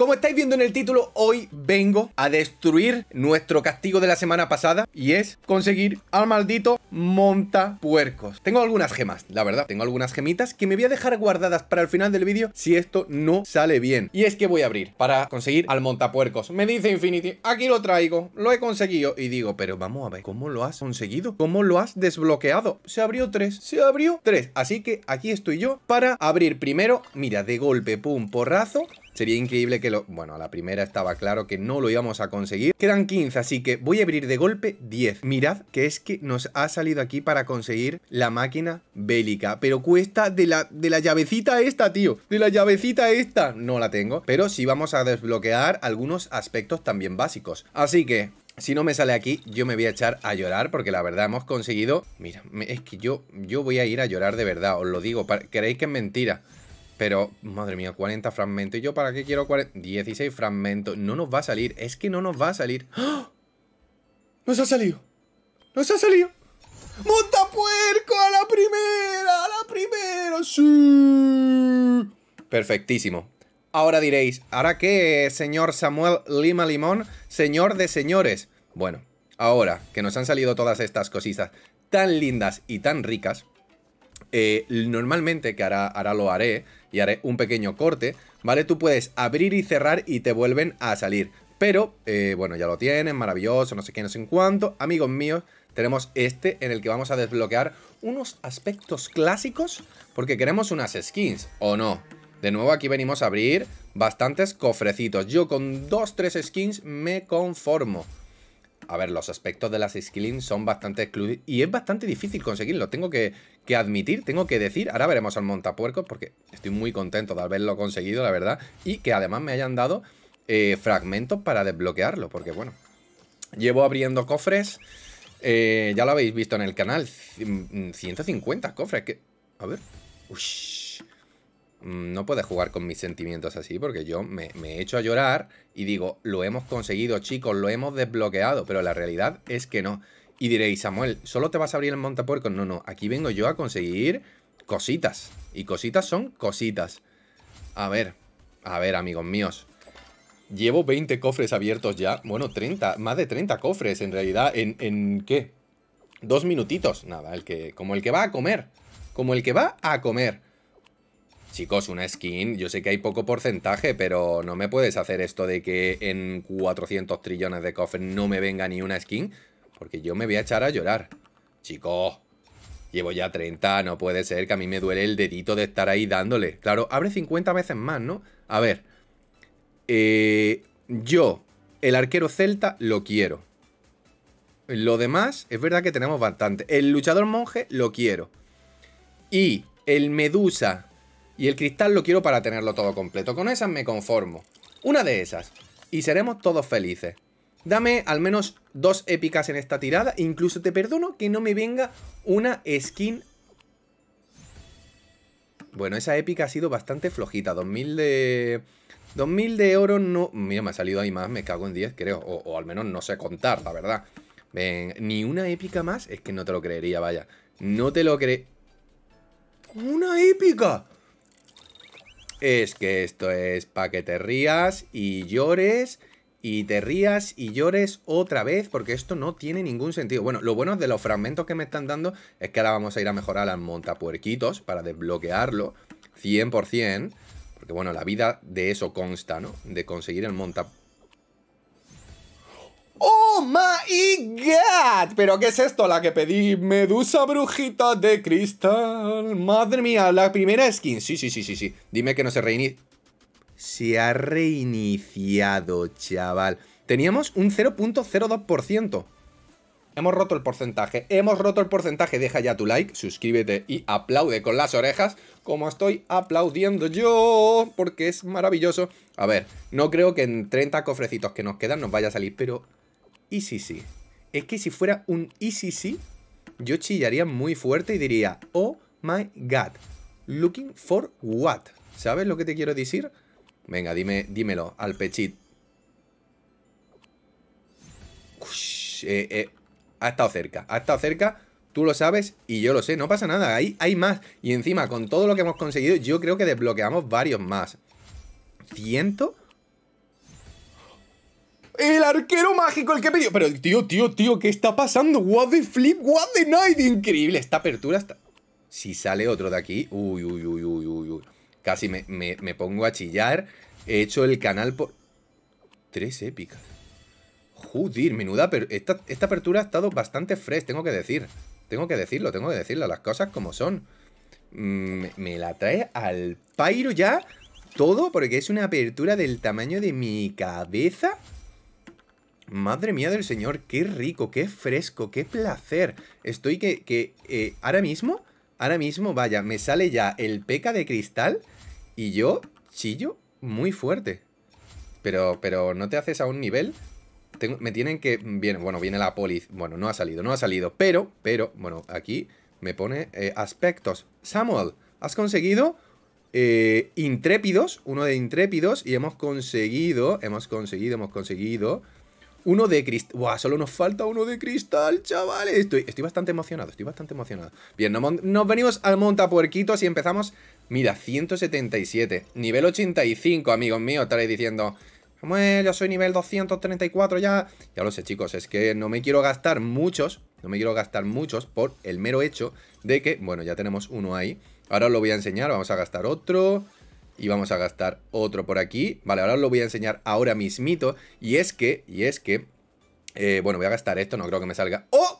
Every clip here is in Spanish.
Como estáis viendo en el título, hoy vengo a destruir nuestro castigo de la semana pasada y es conseguir al maldito montapuercos. Tengo algunas gemas, la verdad, tengo algunas gemitas que me voy a dejar guardadas para el final del vídeo si esto no sale bien. Y es que voy a abrir para conseguir al montapuercos. Me dice Infinity, aquí lo traigo, lo he conseguido y digo, pero vamos a ver, ¿cómo lo has conseguido? ¿Cómo lo has desbloqueado? Se abrió tres, se abrió tres, así que aquí estoy yo para abrir primero, mira, de golpe, pum, porrazo, Sería increíble que lo... Bueno, a la primera estaba claro que no lo íbamos a conseguir. Quedan 15, así que voy a abrir de golpe 10. Mirad que es que nos ha salido aquí para conseguir la máquina bélica. Pero cuesta de la, de la llavecita esta, tío. De la llavecita esta. No la tengo. Pero sí vamos a desbloquear algunos aspectos también básicos. Así que si no me sale aquí, yo me voy a echar a llorar porque la verdad hemos conseguido... Mira, es que yo, yo voy a ir a llorar de verdad, os lo digo. ¿Creéis que es mentira? Pero, madre mía, 40 fragmentos. ¿Y yo para qué quiero 40? 16 fragmentos. No nos va a salir. Es que no nos va a salir. ¡Ah! ¡Nos ha salido! ¡Nos ha salido! ¡Montapuerco a la primera! ¡A la primera! ¡Sí! Perfectísimo. Ahora diréis, ¿ahora qué, señor Samuel Lima Limón? Señor de señores. Bueno, ahora que nos han salido todas estas cositas tan lindas y tan ricas, eh, normalmente, que ahora, lo haré, y haré un pequeño corte, ¿vale? Tú puedes abrir y cerrar y te vuelven a salir. Pero, eh, bueno, ya lo tienen, maravilloso, no sé qué, no sé en cuánto. Amigos míos, tenemos este en el que vamos a desbloquear unos aspectos clásicos porque queremos unas skins, ¿o no? De nuevo, aquí venimos a abrir bastantes cofrecitos. Yo con dos, tres skins me conformo a ver, los aspectos de las skillings son bastante exclusivos y es bastante difícil conseguirlo, tengo que, admitir, tengo que decir, ahora veremos al montapuercos porque estoy muy contento de haberlo conseguido, la verdad, y que además me hayan dado eh, fragmentos para desbloquearlo, porque bueno, llevo abriendo cofres, eh, ya lo habéis visto en el canal, 150 mm, cofres, que... A ver... Ush. Mm, no puedes jugar con mis sentimientos así, porque yo me, echo a llorar y digo, lo hemos conseguido, chicos, lo hemos desbloqueado, pero la realidad es que no. Y diréis, Samuel, ¿solo te vas a abrir el montapuerco? No, no, aquí vengo yo a conseguir cositas. Y cositas son cositas. A ver, a ver, amigos míos. Llevo 20 cofres abiertos ya. Bueno, 30, más de 30 cofres en realidad. ¿En, en qué? Dos minutitos. Nada, el que, como el que va a comer. Como el que va a comer. Chicos, una skin, yo sé que hay poco porcentaje, pero no me puedes hacer esto de que en 400 trillones de cofres no me venga ni una skin, porque yo me voy a echar a llorar. Chicos, llevo ya 30, no puede ser que a mí me duele el dedito de estar ahí dándole. Claro, abre 50 veces más, ¿no? A ver, eh, yo, el arquero celta, lo quiero. Lo demás, es verdad que tenemos bastante. El luchador monje, lo quiero. Y el medusa y el cristal lo quiero para tenerlo todo completo. Con esas me conformo. Una de esas. Y seremos todos felices. Dame al menos dos épicas en esta tirada. Incluso te perdono que no me venga una skin. Bueno, esa épica ha sido bastante flojita. 2000 de... mil de oro no... Mira, me ha salido ahí más, me cago en 10, creo. O, al menos no sé contar, la verdad. Ven, ni una épica más. Es que no te lo creería, vaya. No te lo cre... ¡Una épica! Es que esto es para que te rías y llores y te rías y llores otra vez porque esto no tiene ningún sentido. Bueno, lo bueno de los fragmentos que me están dando es que ahora vamos a ir a mejorar al montapuerquitos para desbloquearlo 100%. Porque bueno, la vida de eso consta, ¿no? De conseguir el monta ¡Oh my god! ¿Pero qué es esto? La que pedí, Medusa Brujita de Cristal. Madre mía, la primera skin. Sí, sí, sí, sí, sí. Dime que no se reinicia. Se ha reiniciado, chaval. Teníamos un 0.02%. Hemos roto el porcentaje, hemos roto el porcentaje. Deja ya tu like, suscríbete y aplaude con las orejas, como estoy aplaudiendo yo, porque es maravilloso. A ver, no creo que en 30 cofrecitos que nos quedan nos vaya a salir, pero sí, Es que si fuera un sí, yo chillaría muy fuerte y diría, oh my god, looking for what? ¿Sabes lo que te quiero decir? Venga, dime, dímelo, al pechit. Eh, eh, ha estado cerca, ha estado cerca, tú lo sabes y yo lo sé, no pasa nada, ahí hay más. Y encima, con todo lo que hemos conseguido, yo creo que desbloqueamos varios más. ¿Ciento? El arquero mágico, el que pidió. Pero, tío, tío, tío, ¿qué está pasando? What the flip, what the night. Increíble. Esta apertura está. Si sale otro de aquí. Uy, uy, uy, uy, uy, uy. Casi me, pongo a chillar. He hecho el canal por. Tres épicas. Joder, menuda. Pero esta, apertura ha estado bastante fresh, tengo que decir. Tengo que decirlo, tengo que decirlo. Las cosas como son. Mm, me, me, la trae al pairo ya todo porque es una apertura del tamaño de mi cabeza. Madre mía del señor, qué rico, qué fresco, qué placer. Estoy que, eh, ahora mismo, ahora mismo, vaya, me sale ya el peca de cristal y yo chillo muy fuerte. Pero, pero, ¿no te haces a un nivel? me tienen que... bueno, viene la polis. Bueno, no ha salido, no ha salido. Pero, pero, bueno, aquí me pone eh, aspectos. Samuel, has conseguido eh, intrépidos, uno de intrépidos, y hemos conseguido, hemos conseguido, hemos conseguido uno de cristal. Buah, solo nos falta uno de cristal, chavales. Estoy, estoy bastante emocionado, estoy bastante emocionado. Bien, nos, venimos al montapuerquitos y empezamos. Mira, 177. Nivel 85, amigos míos. Estaréis diciendo. Samuel, yo soy nivel 234 ya. Ya lo sé, chicos, es que no me quiero gastar muchos. No me quiero gastar muchos por el mero hecho de que. Bueno, ya tenemos uno ahí. Ahora os lo voy a enseñar. Vamos a gastar otro y vamos a gastar otro por aquí. Vale, ahora os lo voy a enseñar ahora mismito. Y es que, y es que, eh, bueno, voy a gastar esto, no creo que me salga... ¡Oh!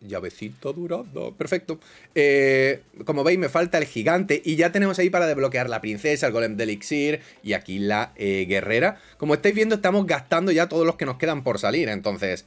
Llavecito durado perfecto eh, Como veis me falta el gigante Y ya tenemos ahí para desbloquear la princesa El golem de elixir y aquí la eh, guerrera Como estáis viendo estamos gastando ya todos los que nos quedan por salir Entonces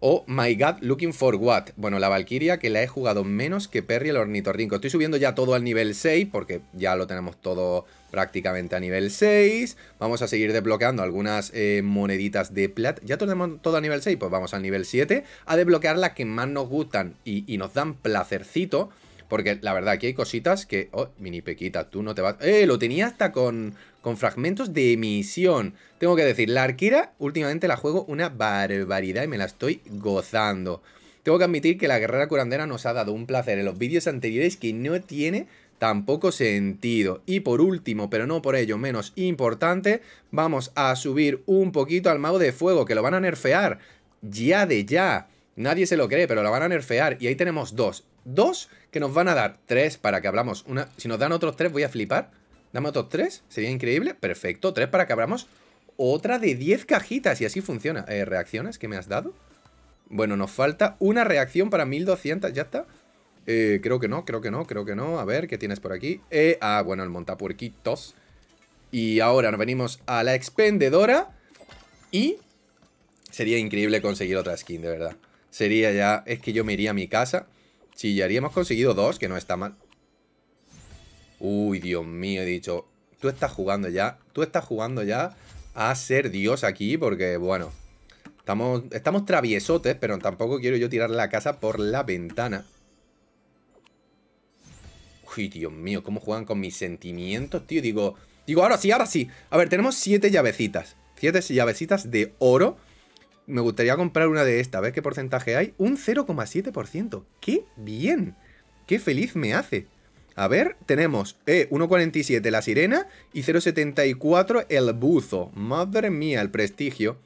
o My God, Looking for What. Bueno, la Valkyria que la he jugado menos que Perry el Ornitorrinco. Estoy subiendo ya todo al nivel 6 porque ya lo tenemos todo prácticamente a nivel 6. Vamos a seguir desbloqueando algunas eh, moneditas de plata. Ya tenemos todo a nivel 6, pues vamos al nivel 7 a desbloquear las que más nos gustan y, y nos dan placercito. Porque la verdad, aquí hay cositas que... Oh, mini pequita, tú no te vas... ¡Eh! Lo tenía hasta con, con fragmentos de misión. Tengo que decir, la Arquira últimamente la juego una barbaridad y me la estoy gozando. Tengo que admitir que la guerrera curandera nos ha dado un placer en los vídeos anteriores que no tiene tampoco sentido. Y por último, pero no por ello menos importante, vamos a subir un poquito al mago de fuego, que lo van a nerfear ya de ya. Nadie se lo cree, pero lo van a nerfear. Y ahí tenemos dos. Dos que nos van a dar. Tres para que hablamos. Una... Si nos dan otros tres voy a flipar. Dame otros tres, sería increíble. Perfecto, tres para que abramos otra de 10 cajitas. Y así funciona. Eh, ¿Reacciones que me has dado? Bueno, nos falta una reacción para 1200, ya está. Eh, creo que no, creo que no, creo que no. A ver, ¿qué tienes por aquí? Eh, ah, bueno, el montapuerquitos. Y ahora nos venimos a la expendedora. Y sería increíble conseguir otra skin, de verdad. Sería ya... Es que yo me iría a mi casa. Si ya haríamos conseguido dos, que no está mal. Uy, Dios mío, he dicho, tú estás jugando ya, tú estás jugando ya a ser Dios aquí porque, bueno, estamos, estamos traviesotes, pero tampoco quiero yo tirar la casa por la ventana. Uy, Dios mío, cómo juegan con mis sentimientos, tío. Digo, digo, ahora sí, ahora sí. A ver, tenemos siete llavecitas. Siete llavecitas de oro. Me gustaría comprar una de estas. A ver qué porcentaje hay. Un 0,7%. ¡Qué bien! ¡Qué feliz me hace! A ver, tenemos 1.47 eh, la sirena y 0.74 el buzo. Madre mía, el prestigio.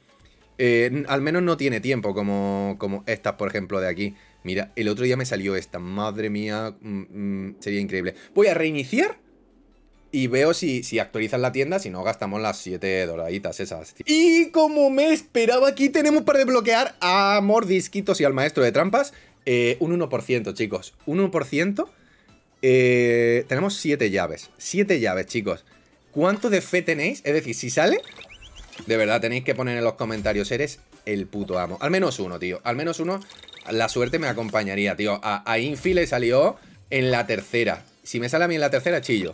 Eh, al menos no tiene tiempo como, como estas, por ejemplo, de aquí. Mira, el otro día me salió esta. Madre mía, mm, mm, sería increíble. Voy a reiniciar y veo si, si actualizan la tienda, si no gastamos las 7 doraditas esas. Y como me esperaba, aquí tenemos para desbloquear a Mordisquitos y al Maestro de Trampas eh, un 1%, chicos. Un 1% eh, tenemos siete llaves. Siete llaves, chicos. ¿Cuánto de fe tenéis? Es decir, si sale, de verdad tenéis que poner en los comentarios, eres el puto amo. Al menos uno, tío. Al menos uno, la suerte me acompañaría, tío. A, a Infi salió en la tercera. Si me sale a mí en la tercera, chillo.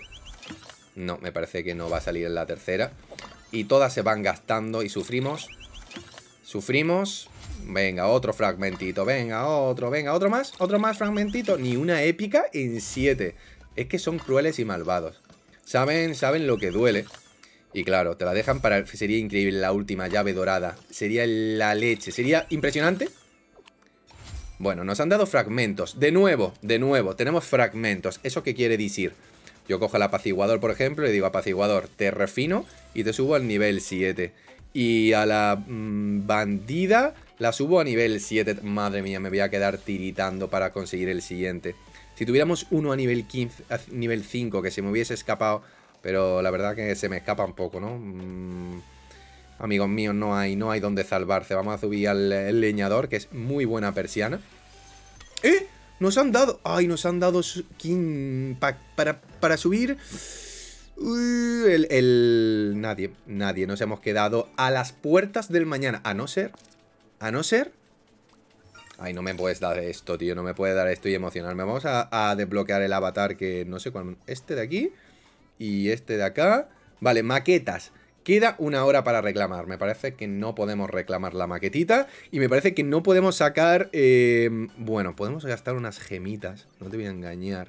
No, me parece que no va a salir en la tercera. Y todas se van gastando y sufrimos. Sufrimos. Venga, otro fragmentito, venga, otro, venga, otro más, otro más fragmentito. Ni una épica en siete. Es que son crueles y malvados. Saben, saben lo que duele. Y claro, te la dejan para... Sería increíble la última llave dorada. Sería la leche. Sería impresionante. Bueno, nos han dado fragmentos. De nuevo, de nuevo, tenemos fragmentos. ¿Eso qué quiere decir? Yo cojo el apaciguador, por ejemplo, y digo, apaciguador, te refino y te subo al nivel 7. Y a la mm, bandida la subo a nivel 7. Madre mía, me voy a quedar tiritando para conseguir el siguiente. Si tuviéramos uno a nivel, nivel 5 que se me hubiese escapado, pero la verdad que se me escapa un poco, ¿no? Mm, amigos míos, no hay, no hay donde salvarse. Vamos a subir al leñador, que es muy buena persiana. ¡Eh! Nos han dado... ¡Ay, nos han dado para, para subir! el... Nadie, nadie. Nos hemos quedado a las puertas del mañana. A no ser a no ser... Ay, no me puedes dar esto, tío. No me puedes dar esto y emocionarme. Vamos a, desbloquear el avatar que no sé cuál... Este de aquí y este de acá. Vale, maquetas. Queda una hora para reclamar. Me parece que no podemos reclamar la maquetita. Y me parece que no podemos sacar... Eh, bueno, podemos gastar unas gemitas. No te voy a engañar.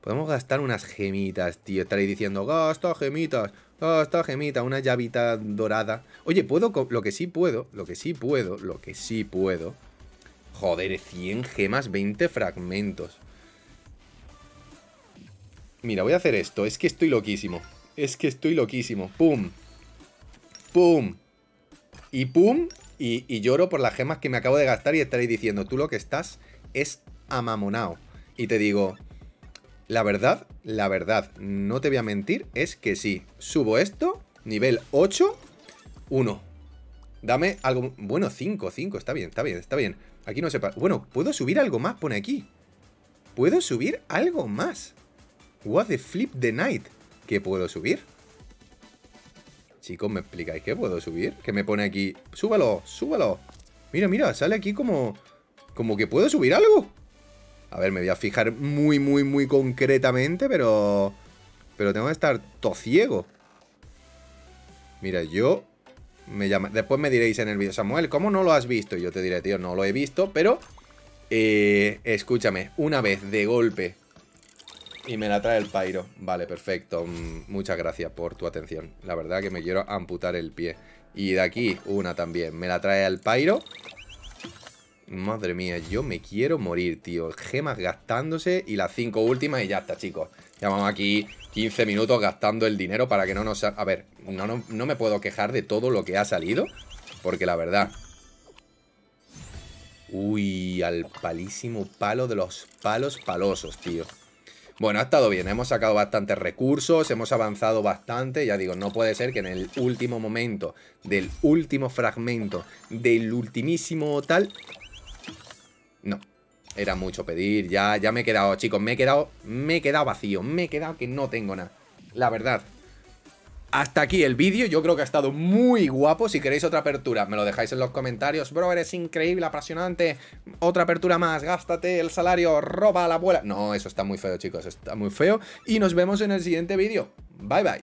Podemos gastar unas gemitas, tío. Estaréis diciendo, gasta gemitas. Oh, esta gemita, una llavita dorada. Oye, puedo, lo que sí puedo, lo que sí puedo, lo que sí puedo. Joder, 100 gemas, 20 fragmentos. Mira, voy a hacer esto. Es que estoy loquísimo. Es que estoy loquísimo. ¡Pum! ¡Pum! Y pum, y, y, lloro por las gemas que me acabo de gastar y estaréis diciendo, tú lo que estás es amamonao. Y te digo, la verdad, la verdad, no te voy a mentir, es que sí, subo esto, nivel 8, 1. Dame algo... Bueno, 5, 5, está bien, está bien, está bien. Aquí no sepa. Bueno, ¿puedo subir algo más? Pone aquí. ¿Puedo subir algo más? What the flip the night? ¿Qué puedo subir? Chicos, ¿me explicáis qué puedo subir? Que me pone aquí... ¡Súbalo! ¡Súbalo! Mira, mira, sale aquí como... Como que puedo subir algo. A ver, me voy a fijar muy, muy, muy concretamente, pero... Pero tengo que estar tociego. Mira, yo... Me llama... Después me diréis en el vídeo, Samuel, ¿cómo no lo has visto? Y yo te diré, tío, no lo he visto, pero... Eh, escúchame, una vez de golpe y me la trae el Pairo. Vale, perfecto. Mm, muchas gracias por tu atención. La verdad que me quiero amputar el pie. Y de aquí, una también. Me la trae el Pairo. Madre mía, yo me quiero morir, tío. Gemas gastándose y las cinco últimas y ya está, chicos. Llevamos aquí 15 minutos gastando el dinero para que no nos... A ver, no, no, no me puedo quejar de todo lo que ha salido. Porque la verdad... Uy, al palísimo palo de los palos palosos, tío. Bueno, ha estado bien, hemos sacado bastantes recursos, hemos avanzado bastante, ya digo, no puede ser que en el último momento, del último fragmento, del ultimísimo tal, no, era mucho pedir, ya, ya me he quedado, chicos, me he quedado, me he quedado vacío, me he quedado que no tengo nada, la verdad. Hasta aquí el vídeo, yo creo que ha estado muy guapo, si queréis otra apertura me lo dejáis en los comentarios, bro, eres increíble, apasionante, otra apertura más, gástate el salario, roba a la abuela. No, eso está muy feo, chicos, está muy feo, y nos vemos en el siguiente vídeo, bye bye.